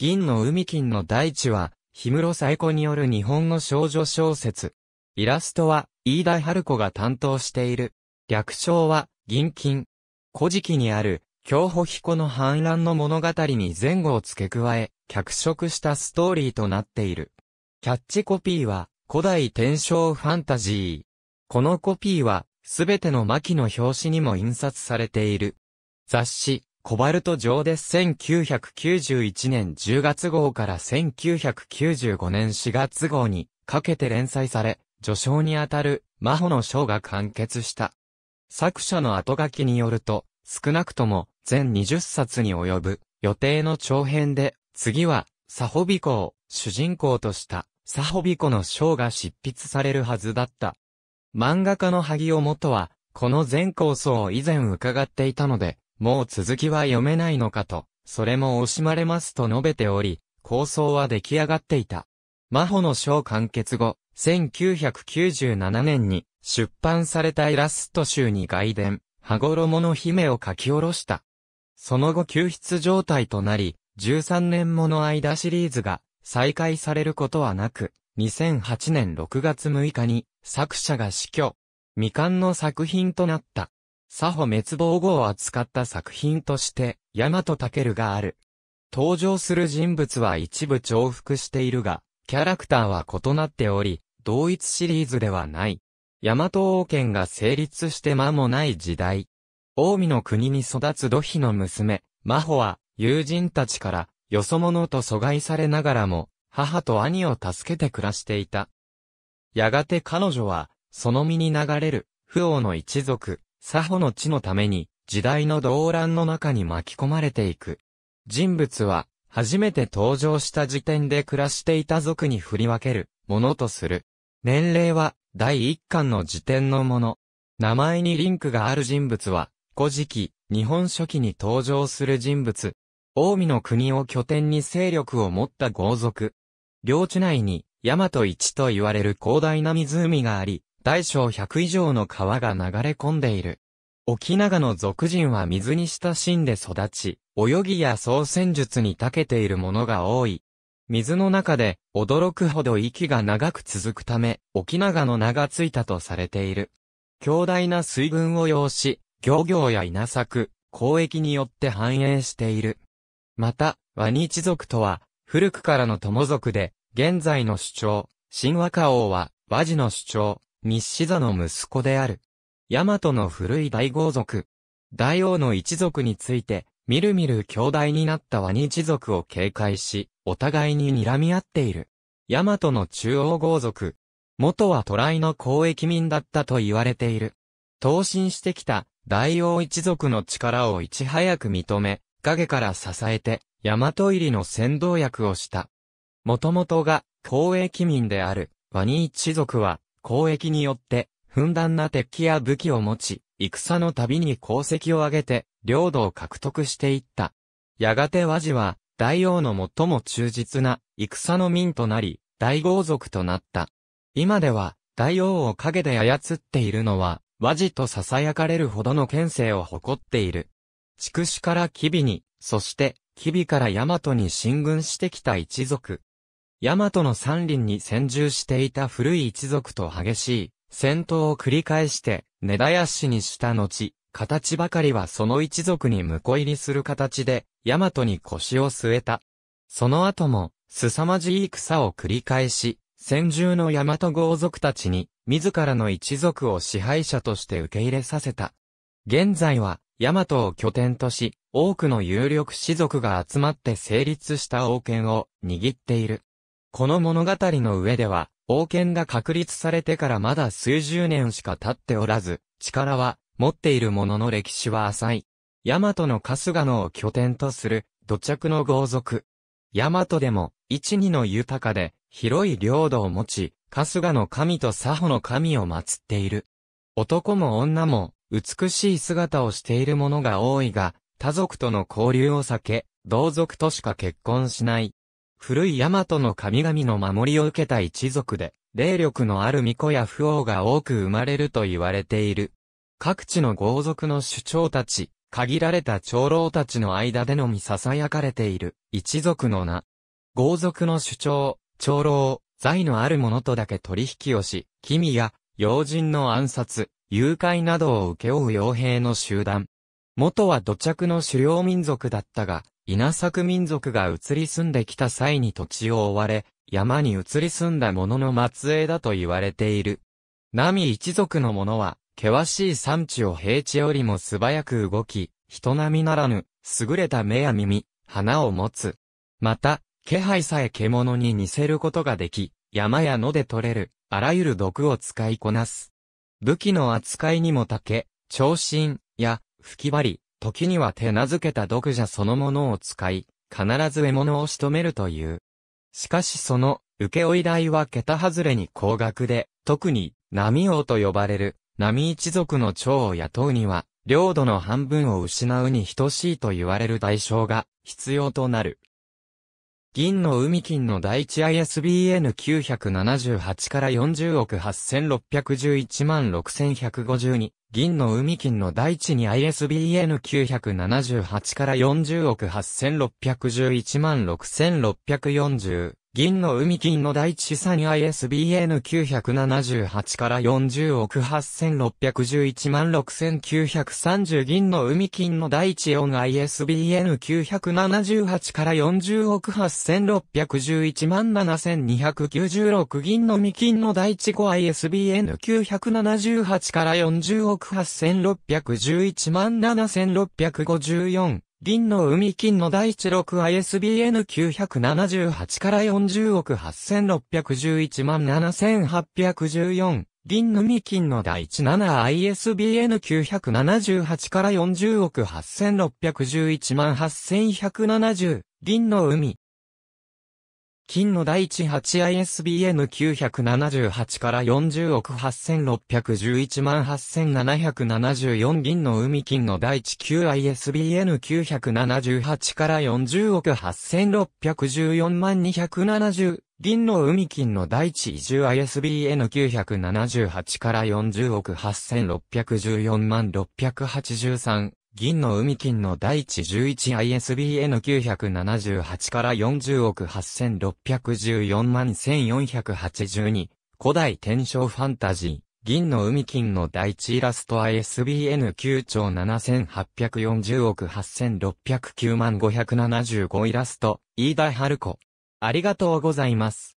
銀の海金の大地は、氷室最古による日本の少女小説。イラストは、飯田春子が担当している。略称は、銀金。古事記にある、京保彦の反乱の物語に前後を付け加え、脚色したストーリーとなっている。キャッチコピーは、古代天正ファンタジー。このコピーは、すべての巻の表紙にも印刷されている。雑誌、コバルト上で1991年10月号から1995年4月号にかけて連載され、序章にあたる魔法の章が完結した。作者の後書きによると、少なくとも全20冊に及ぶ予定の長編で、次はサホビコを主人公としたサホビコの章が執筆されるはずだった。漫画家の萩尾元は、この全構想を以前伺っていたので、もう続きは読めないのかと、それも惜しまれますと述べており、構想は出来上がっていた。魔法の章完結後、1997年に出版されたイラスト集に外伝、羽衣の姫を書き下ろした。その後救出状態となり、13年もの間シリーズが再開されることはなく、2008年6月6日に作者が死去。未完の作品となった。佐保滅亡後を扱った作品として、大和健がある。登場する人物は一部重複しているが、キャラクターは異なっており、同一シリーズではない。大和王権が成立して間もない時代。近江の国に育つ土肥の娘、真帆は、友人たちから、よそ者と阻害されながらも、母と兄を助けて暮らしていた。やがて彼女は、その身に流れる、不王の一族、サホの地のために、時代の動乱の中に巻き込まれていく。人物は、初めて登場した時点で暮らしていた族に振り分ける、ものとする。年齢は、第一巻の時点のもの。名前にリンクがある人物は、古事記、日本書紀に登場する人物。近江の国を拠点に勢力を持った豪族。領地内に、大和一と言われる広大な湖があり、大小100以上の川が流れ込んでいる。沖長の俗人は水に親しんで育ち、泳ぎや操船術に長けているものが多い。水の中で驚くほど息が長く続くため、沖長の名がついたとされている。強大な水分を要し、漁業や稲作、交易によって繁栄している。また、ワニ一族とは、古くからの友族で、現在の主張、神話家王は、和地の主張、密使座の息子である。ヤマトの古い大豪族。大王の一族について、みるみる兄弟になったワニ一族を警戒し、お互いに睨み合っている。ヤマトの中央豪族。元はトライの交易民だったと言われている。闘神してきた大王一族の力をいち早く認め、影から支えて、大和入りの先導役をした。もともとが、交易民である、ワニ一族は、交易によって、ふんだんな鉄器や武器を持ち、戦の度に功績を挙げて、領土を獲得していった。やがて和事は、大王の最も忠実な、戦の民となり、大豪族となった。今では、大王を陰で操っているのは、和事と囁かれるほどの県勢を誇っている。筑紫から吉備に、そして、吉備から大和に進軍してきた一族。大和の山林に先住していた古い一族と激しい戦闘を繰り返して、根絶やしにした後、形ばかりはその一族に婿入りする形で、大和に腰を据えた。その後も、凄まじい戦を繰り返し、先住の大和豪族たちに、自らの一族を支配者として受け入れさせた。現在は、大和を拠点とし、多くの有力士族が集まって成立した王権を握っている。この物語の上では、王権が確立されてからまだ数十年しか経っておらず、力は持っているものの歴史は浅い。大和の春日野を拠点とする土着の豪族。大和でも、一二の豊かで、広い領土を持ち、春日の神と佐保の神を祀っている。男も女も、美しい姿をしている者が多いが、他族との交流を避け、同族としか結婚しない。古い大和の神々の守りを受けた一族で、霊力のある巫女や不王が多く生まれると言われている。各地の豪族の主張たち、限られた長老たちの間でのみ囁かれている、一族の名。豪族の主張、長老、財のある者とだけ取引をし、君や、要人の暗殺、誘拐などを請け負う傭兵の集団。元は土着の狩猟民族だったが、稲作民族が移り住んできた際に土地を追われ、山に移り住んだ者の末裔だと言われている。波一族の者は、険しい山地を平地よりも素早く動き、人並みならぬ、優れた目や耳、花を持つ。また、気配さえ獣に似せることができ、山や野で採れる、あらゆる毒を使いこなす。武器の扱いにも竹、長身や、吹き針、時には手なずけた毒蛇そのものを使い、必ず獲物を仕留めるという。しかしその、請負代は桁外れに高額で、特に、波王と呼ばれる、波一族の長を雇うには、領土の半分を失うに等しいと言われる代償が必要となる。銀の海金の第一 ISBN 978から40億8611万6152。銀の海金の第一に ISBN 978から40億8611万6640。銀の海金の第一資産 ISBN978 から40億8611万6930銀の海金の第一音 ISBN978 から40億8611万7296銀の海金の第一5 ISBN978 から40億8611万7654林の海金の第一6 ISBN 978から40億8611万7814。林の海金の第一 7ISBN 978から40億8611万8170。林の海。金の第一 8ISBN978 から40億8611万8774銀の海金の第一 9ISBN978 から40億8614万270銀の海金の第一移住 ISBN978 から40億8614万683銀の海金の第一 11ISBN978 から40億8614万1482古代天正ファンタジー銀の海金の第一イラスト ISBN9 兆7840億8609万575イラスト飯田春子ありがとうございます。